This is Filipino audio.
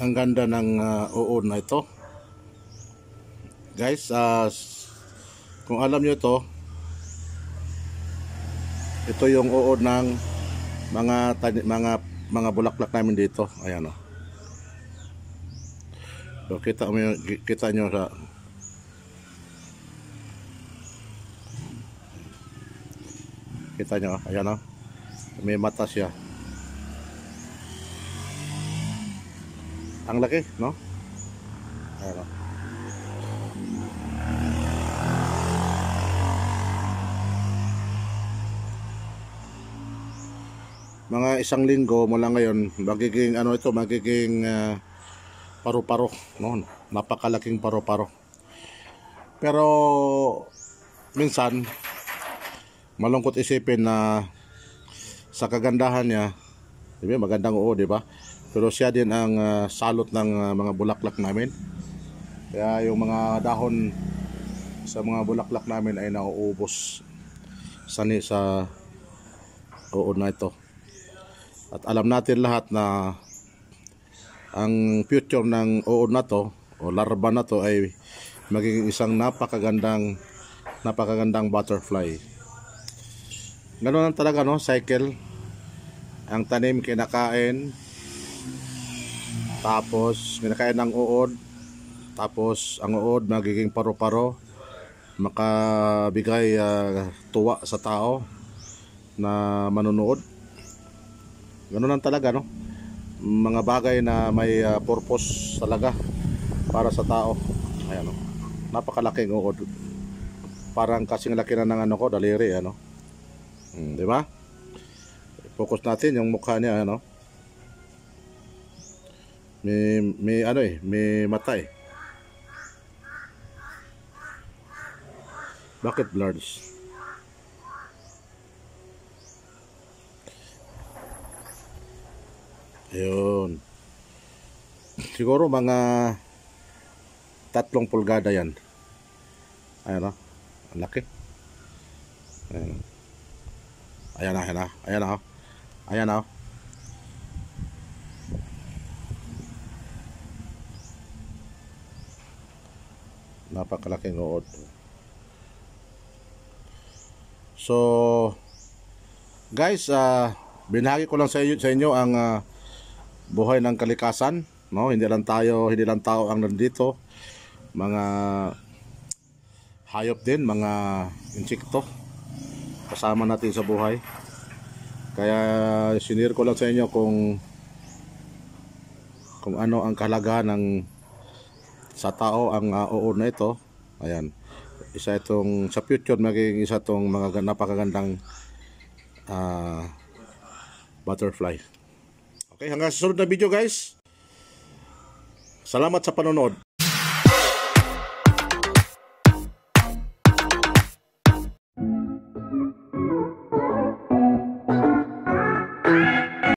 ang ganda ng uh, uod na ito guys uh, kung alam nyo to ito yung uod ng mga mga mga bulaklak namin dito ayan o oh. So, kita mo yung, kita nyo sa kita nyo ayan o oh. may mata siya Ang laki, no? Ayan o. Oh. Mga isang linggo mula ngayon, magiging ano ito, magiging ah, paru-paro, noon Napakalaking paru-paro. Pero minsan malungkot isipin na sa kagandahan niya, 'di ba? Magandang oo, 'di ba? pero siya din ang uh, salot ng uh, mga bulaklak namin kaya yung mga dahon sa mga bulaklak namin ay nauubos sani sa uod na ito at alam natin lahat na ang future ng uod na to o larva na to ay magiging isang napakagandang napakagandang butterfly ganoon talaga no cycle ang tanim kinakain tapos ginakain ng uod. Tapos ang uod magiging paru-paro makabigay uh, tuwa sa tao na manonood. Ganun lang talaga no. Mga bagay na may uh, purpose talaga para sa tao. Ayan no. Napakalaking uod. Parang kasing laki na ng ano ko, daliri ano. Hmm, 'Di ba? Focus natin yung mukha niya ano. May, may ano eh, may mata eh. Bakit large? Ayun. Siguro mga tatlong pulgada yan. Ayan o. Ah, ang laki. Ayan. Ayan na, ah, ayan na. Ah, ayan na. Ayan na. napakalaking uod so guys uh, binahagi ko lang sa inyo, sa inyo ang uh, buhay ng kalikasan no hindi lang tayo hindi lang tao ang nandito mga hayop din mga insekto kasama natin sa buhay kaya sinir ko lang sa inyo kung kung ano ang kalaga ng sa tao ang uh, oo na ito. Ayan. Isa itong sa future magiging isa itong mga napakagandang uh, butterfly. Okay, hanggang sa susunod na video guys. Salamat sa panonood.